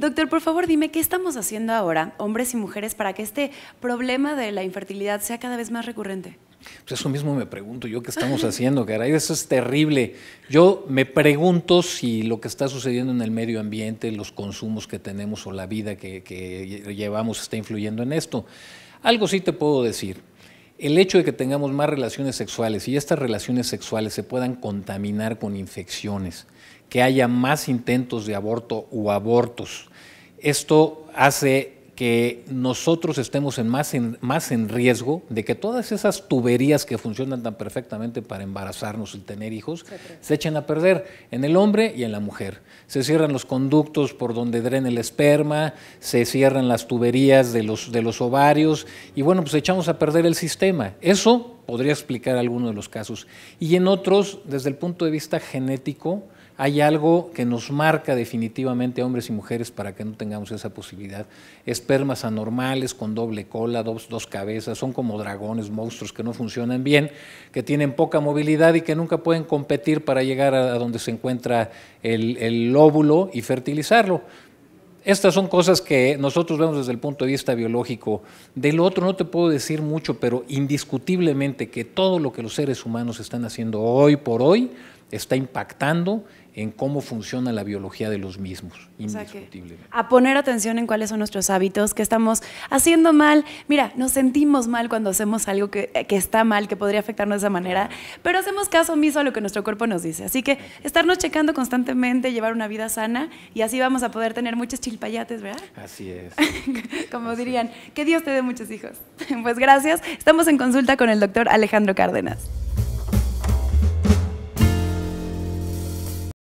Doctor, por favor, dime, ¿qué estamos haciendo ahora, hombres y mujeres, para que este problema de la infertilidad sea cada vez más recurrente? Pues eso mismo me pregunto yo, ¿qué estamos haciendo, caray? Eso es terrible. Yo me pregunto si lo que está sucediendo en el medio ambiente, los consumos que tenemos o la vida que, que llevamos está influyendo en esto. Algo sí te puedo decir el hecho de que tengamos más relaciones sexuales y estas relaciones sexuales se puedan contaminar con infecciones, que haya más intentos de aborto o abortos, esto hace que nosotros estemos más, en riesgo de que todas esas tuberías que funcionan tan perfectamente para embarazarnos y tener hijos se echen a perder en el hombre y en la mujer. Se cierran los conductos por donde drena el esperma, se cierran las tuberías de los, de los ovarios y bueno, pues echamos a perder el sistema. Eso podría explicar algunos de los casos. Y en otros, desde el punto de vista genético, hay algo que nos marca definitivamente hombres y mujeres para que no tengamos esa posibilidad. Espermas anormales con doble cola, dos, cabezas, son como dragones, monstruos que no funcionan bien, que tienen poca movilidad y que nunca pueden competir para llegar a, donde se encuentra el, lóbulo óvulo y fertilizarlo. Estas son cosas que nosotros vemos desde el punto de vista biológico. Del otro no te puedo decir mucho, pero indiscutiblemente que todo lo que los seres humanos están haciendo hoy por hoy está impactando en cómo funciona la biología de los mismos, indiscutiblemente. a poner atención en cuáles son nuestros hábitos, que estamos haciendo mal. Mira, nos sentimos mal cuando hacemos algo que, eh, está mal, que podría afectarnos de esa manera, pero hacemos caso omiso a lo que nuestro cuerpo nos dice. Así que estarnos checando constantemente, llevar una vida sana y así vamos a poder tener muchos chilpayates, ¿verdad? Así es. Como dirían, que Dios te dé muchos hijos. pues gracias. Estamos en consulta con el doctor Alejandro Cárdenas.